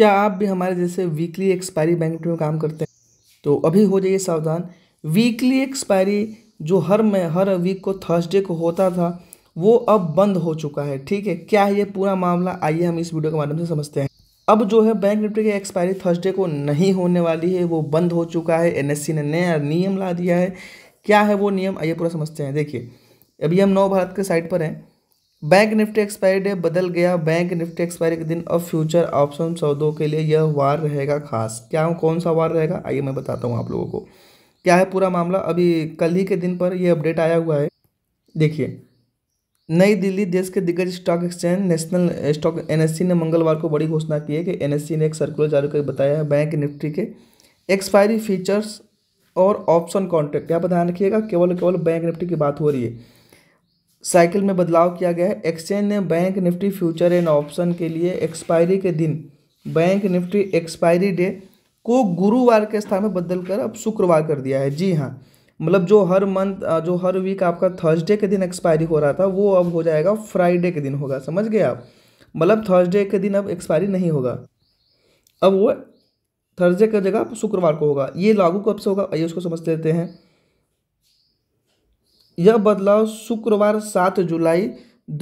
क्या आप भी हमारे जैसे वीकली एक्सपायरी बैंक में काम करते हैं तो अभी हो जाइए सावधान वीकली एक्सपायरी जो हर में हर वीक को थर्सडे को होता था वो अब बंद हो चुका है ठीक है क्या है ये पूरा मामला आइए हम इस वीडियो के माध्यम से समझते हैं अब जो है बैंक निफ्टी की एक्सपायरी थर्सडे को नहीं होने वाली है वो बंद हो चुका है एनएससी ने नया नियम ला दिया है क्या है वो नियम आइए पूरा समझते हैं देखिए अभी हम नव भारत के साइट पर हैं बैंक निफ्टी एक्सपायरी डे बदल गया बैंक निफ्टी एक्सपायरी के दिन अब फ्यूचर ऑप्शन सौदों के लिए यह वार रहेगा खास क्या कौन सा वार रहेगा आइए मैं बताता हूँ आप लोगों को क्या है पूरा मामला अभी कल ही के दिन पर यह अपडेट आया हुआ है देखिए नई दिल्ली देश के दिग्गज stock exchange national stock NSC ने मंगलवार को बड़ी घोषणा की है कि एनएससी ने एक सर्कुलर जारी कर बताया है बैंक निफ्टी के एक्सपायरी फीचर्स और ऑप्शन कॉन्ट्रैक्ट यहाँ पर ध्यान रखिएगा केवल केवल बैंक निफ्टी की बात हो रही है साइकिल में बदलाव किया गया है एक्सचेंज ने bank Nifty future and option के लिए एक्सपायरी के दिन बैंक निफ्टी एक्सपायरी डे को गुरुवार के स्थान में बदल कर अब शुक्रवार कर दिया है जी हाँ मतलब जो हर मंथ जो हर वीक आपका थर्सडे के दिन एक्सपायरी हो रहा था वो अब हो जाएगा फ्राइडे के दिन होगा समझ गए आप मतलब थर्सडे के दिन अब एक्सपायरी नहीं होगा अब वो थर्सडे का जगह शुक्रवार को होगा ये लागू कब से होगा आइए उसको समझ लेते हैं यह बदलाव शुक्रवार सात जुलाई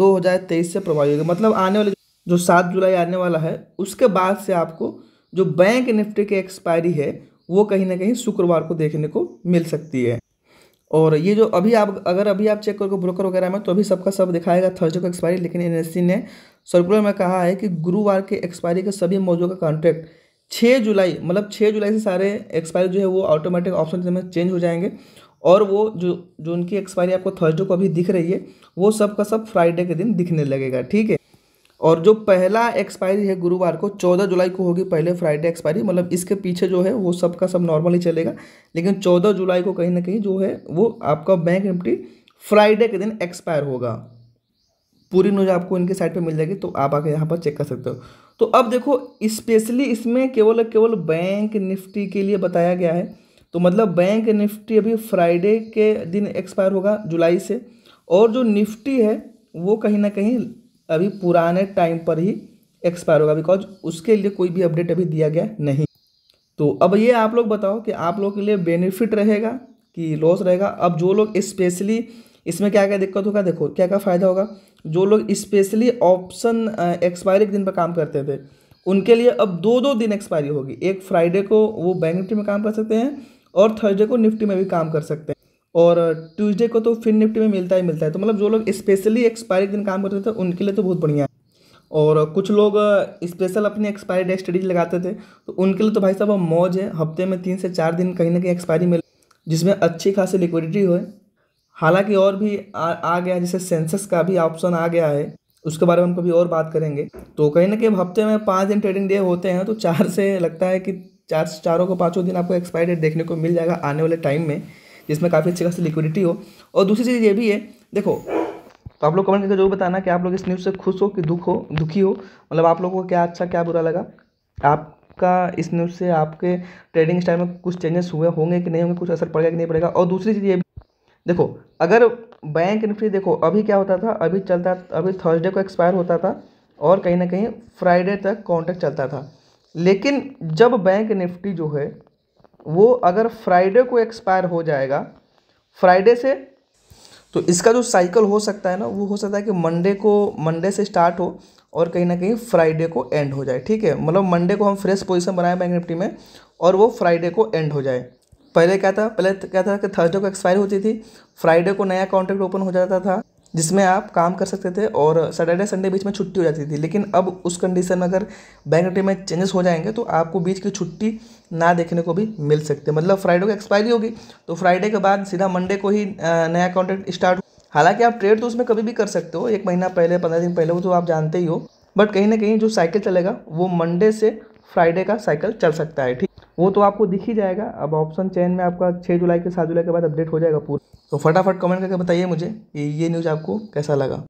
2023 से प्रभावी होगा मतलब आने वाले जो सात जुलाई आने वाला है उसके बाद से आपको जो बैंक निफ्टी की एक्सपायरी है वो कहीं ना कहीं शुक्रवार को देखने को मिल सकती है और ये जो अभी आप अगर अभी आप चेक करोगे ब्रोकर वगैरह में तो अभी सबका सब दिखाएगा थर्सडे को एक्सपायरी लेकिन एन ने सर्कुलर में कहा है कि गुरुवार के एक्सपायरी के सभी मौजूद का कॉन्ट्रैक्ट छः जुलाई मतलब छः जुलाई से सारे एक्सपायरी जो है वो ऑटोमेटिक ऑप्शन में चेंज हो जाएंगे और वो जो जो उनकी एक्सपायरी आपको थर्सडे को अभी दिख रही है वो सब का सब फ्राइडे के दिन दिखने लगेगा ठीक है और जो पहला एक्सपायरी है गुरुवार को चौदह जुलाई को होगी पहले फ्राइडे एक्सपायरी मतलब इसके पीछे जो है वो सब का सब नॉर्मल ही चलेगा लेकिन चौदह जुलाई को कहीं ना कहीं जो है वो आपका बैंक निफ्टी फ्राइडे के दिन एक्सपायर होगा पूरी न्यूज आपको इनके साइट पे मिल जाएगी तो आप आके यहाँ पर चेक कर सकते हो तो अब देखो स्पेशली इसमें केवल केवल बैंक निफ्टी के लिए बताया गया है तो मतलब बैंक निफ्टी अभी फ्राइडे के दिन एक्सपायर होगा जुलाई से और जो निफ्टी है वो कहीं ना कहीं अभी पुराने टाइम पर ही एक्सपायर होगा बिकॉज उसके लिए कोई भी अपडेट अभी दिया गया नहीं तो अब ये आप लोग बताओ कि आप लोग के लिए बेनिफिट रहेगा कि लॉस रहेगा अब जो लोग स्पेशली इसमें क्या क्या दिक्कत होगा देखो क्या क्या फ़ायदा होगा जो लोग स्पेशली ऑप्शन एक्सपायरी के दिन पर काम करते थे उनके लिए अब दो दो दिन एक्सपायरी होगी एक फ्राइडे को वो बैंक निफ्टी में काम कर सकते हैं और थर्सडे को निफ्टी में भी काम कर सकते हैं और ट्यूसडे को तो फिर निफ्टी में मिलता ही मिलता है तो मतलब जो लोग स्पेशली एक्सपायरी दिन काम करते थे उनके लिए तो बहुत बढ़िया है और कुछ लोग स्पेशल अपनी एक्सपायरी डे स्टडीज लगाते थे तो उनके लिए तो भाई साहब मौज है हफ्ते में तीन से चार दिन कहीं ना कहीं एक्सपायरी मिले जिसमें अच्छी खासी लिक्विडिटी हो हालांकि और भी आ, आ गया जैसे सेंसस का भी ऑप्शन आ गया है उसके बारे में हम कभी और बात करेंगे तो कहीं ना कहीं हफ्ते में पाँच दिन ट्रेडिंग डे होते हैं तो चार से लगता है कि चार चारों को पाँचों दिन आपको एक्सपायरी डेट देखने को मिल जाएगा आने वाले टाइम में जिसमें काफ़ी अच्छी खासी लिक्विडिटी हो और दूसरी चीज़ ये भी है देखो तो आप लोग कमेंट करके जरूर बताना कि आप लोग इस न्यूज़ से खुश हो कि दुख हो दुखी हो मतलब आप लोगों को क्या अच्छा क्या बुरा लगा आप का इस न्यूज़ से आपके ट्रेडिंग स्टाइल में कुछ चेंजेस हुए होंगे कि नहीं होंगे कुछ असर पड़ेगा कि नहीं पड़ेगा और दूसरी चीज़ ये भी देखो अगर बैंक निफ्टी देखो अभी क्या होता था अभी चलता अभी थर्सडे को एक्सपायर होता था और कहीं ना कहीं फ्राइडे तक कॉन्ट्रैक्ट चलता था लेकिन जब बैंक निफ्टी जो है वो अगर फ्राइडे को एक्सपायर हो जाएगा फ्राइडे से तो इसका जो साइकिल हो सकता है ना वो हो सकता है कि मंडे को मंडे से स्टार्ट हो और कहीं ना कहीं फ्राइडे को एंड हो जाए ठीक है मतलब मंडे को हम फ्रेश पोजीशन बनाए बैंक निफ्टी में और वो फ्राइडे को एंड हो जाए पहले क्या था पहले क्या था कि थर्सडे को एक्सपायर होती थी फ्राइडे को नया कॉन्ट्रैक्ट ओपन हो जाता था जिसमें आप काम कर सकते थे और सैटरडे संडे बीच में छुट्टी हो जाती थी लेकिन अब उस कंडीशन में अगर बैंक डे में चेंजेस हो जाएंगे तो आपको बीच की छुट्टी ना देखने को भी मिल सकती है मतलब फ्राइडे को एक्सपायरी होगी तो फ्राइडे के बाद सीधा मंडे को ही नया कॉन्ट्रैक्ट स्टार्ट हालांकि आप ट्रेड तो उसमें कभी भी कर सकते हो एक महीना पहले पंद्रह दिन पहले वो तो आप जानते ही हो बट कहीं ना कहीं जो साइकिल चलेगा वो मंडे से फ्राइडे का साइकिल चल सकता है ठीक वो तो आपको दिख ही जाएगा अब ऑप्शन चयन में आपका छः जुलाई के सात जुलाई के बाद अपडेट हो जाएगा पूरा तो फटाफट कमेंट करके बताइए मुझे कि ये न्यूज़ आपको कैसा लगा